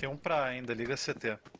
Tem um pra ainda, liga CT.